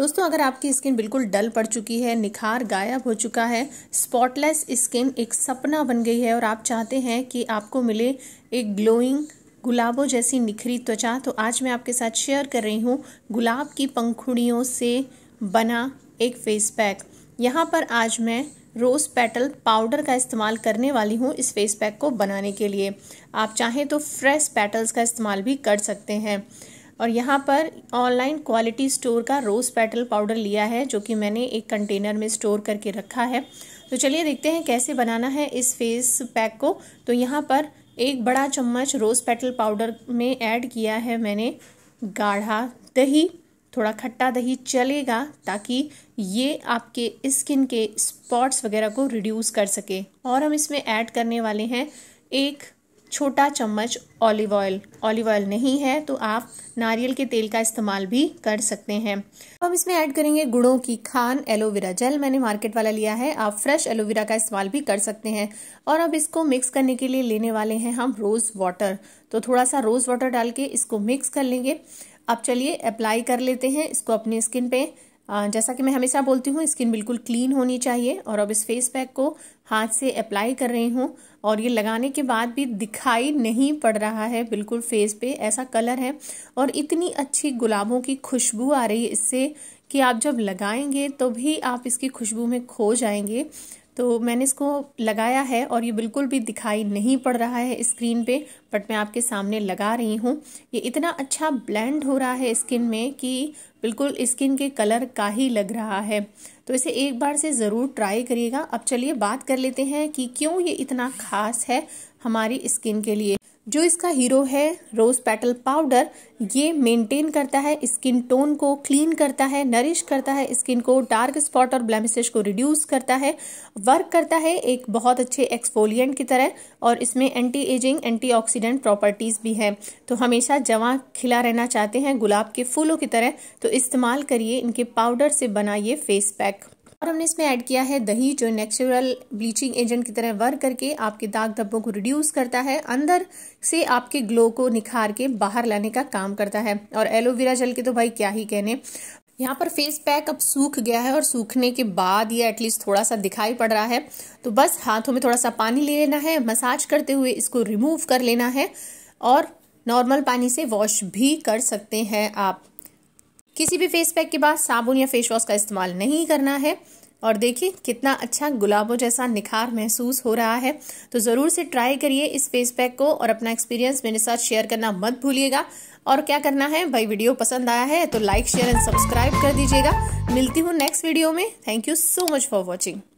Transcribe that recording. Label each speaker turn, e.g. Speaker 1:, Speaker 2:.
Speaker 1: दोस्तों अगर आपकी स्किन बिल्कुल डल पड़ चुकी है निखार गायब हो चुका है स्पॉटलेस स्किन एक सपना बन गई है और आप चाहते हैं कि आपको मिले एक ग्लोइंग गुलाबों जैसी निखरी त्वचा तो आज मैं आपके साथ शेयर कर रही हूँ गुलाब की पंखुड़ियों से बना एक फेस पैक यहाँ पर आज मैं रोज़ पेटल पाउडर का इस्तेमाल करने वाली हूँ इस फेस पैक को बनाने के लिए आप चाहें तो फ्रेश पेटल्स का इस्तेमाल भी कर सकते हैं और यहाँ पर ऑनलाइन क्वालिटी स्टोर का रोज़ पेटल पाउडर लिया है जो कि मैंने एक कंटेनर में स्टोर करके रखा है तो चलिए देखते हैं कैसे बनाना है इस फेस पैक को तो यहाँ पर एक बड़ा चम्मच रोज़ पेटल पाउडर में ऐड किया है मैंने गाढ़ा दही थोड़ा खट्टा दही चलेगा ताकि ये आपके स्किन के स्पॉट्स वगैरह को रिड्यूस कर सके और हम इसमें ऐड करने वाले हैं एक छोटा चम्मच ऑलिव ऑयल ऑलिव ऑयल नहीं है तो आप नारियल के तेल का इस्तेमाल भी कर सकते हैं तो हम इसमें ऐड करेंगे गुड़ों की खान एलोवेरा जेल मैंने मार्केट वाला लिया है आप फ्रेश एलोवेरा का इस्तेमाल भी कर सकते हैं और अब इसको मिक्स करने के लिए लेने वाले हैं हम रोज़ वाटर तो थोड़ा सा रोज़ वाटर डाल के इसको मिक्स कर लेंगे अब चलिए अप्लाई कर लेते हैं इसको अपनी स्किन पे जैसा कि मैं हमेशा बोलती हूँ स्किन बिल्कुल क्लीन होनी चाहिए और अब इस फेस पैक को हाथ से अप्लाई कर रही हूँ और ये लगाने के बाद भी दिखाई नहीं पड़ रहा है बिल्कुल फेस पे ऐसा कलर है और इतनी अच्छी गुलाबों की खुशबू आ रही है इससे कि आप जब लगाएंगे तो भी आप इसकी खुशबू में खो जाएंगे तो मैंने इसको लगाया है और ये बिल्कुल भी दिखाई नहीं पड़ रहा है स्क्रीन पे बट मैं आपके सामने लगा रही हूँ ये इतना अच्छा ब्लेंड हो रहा है स्किन में कि बिल्कुल स्किन के कलर का ही लग रहा है तो इसे एक बार से ज़रूर ट्राई करिएगा अब चलिए बात कर लेते हैं कि क्यों ये इतना खास है हमारी स्किन के लिए जो इसका हीरो है रोज़ पेटल पाउडर ये मेंटेन करता है स्किन टोन को क्लीन करता है नरिश करता है स्किन को डार्क स्पॉट और ब्लैमिसेज को रिड्यूस करता है वर्क करता है एक बहुत अच्छे एक्सफोलिएंट की तरह और इसमें एंटी एजिंग एंटीऑक्सीडेंट प्रॉपर्टीज़ भी हैं तो हमेशा जवा खिला रहना चाहते हैं गुलाब के फूलों की तरह तो इस्तेमाल करिए इनके पाउडर से बना ये फेस पैक और हमने इसमें ऐड किया है दही जो नेचुरल ब्लीचिंग एजेंट की तरह वर्क करके आपके दाग धब्बों को रिड्यूस करता है अंदर से आपके ग्लो को निखार के बाहर लाने का काम करता है और एलोवेरा जल के तो भाई क्या ही कहने यहाँ पर फेस पैक अब सूख गया है और सूखने के बाद ये एटलीस्ट थोड़ा सा दिखाई पड़ रहा है तो बस हाथों में थोड़ा सा पानी ले लेना है मसाज करते हुए इसको रिमूव कर लेना है और नॉर्मल पानी से वॉश भी कर सकते हैं आप किसी भी फेस पैक के बाद साबुन या फेस वॉश का इस्तेमाल नहीं करना है और देखिए कितना अच्छा गुलाबों जैसा निखार महसूस हो रहा है तो ज़रूर से ट्राई करिए इस फेस पैक को और अपना एक्सपीरियंस मेरे साथ शेयर करना मत भूलिएगा और क्या करना है भाई वीडियो पसंद आया है तो लाइक शेयर एंड सब्सक्राइब कर दीजिएगा मिलती हूँ नेक्स्ट वीडियो में thank you so much for watching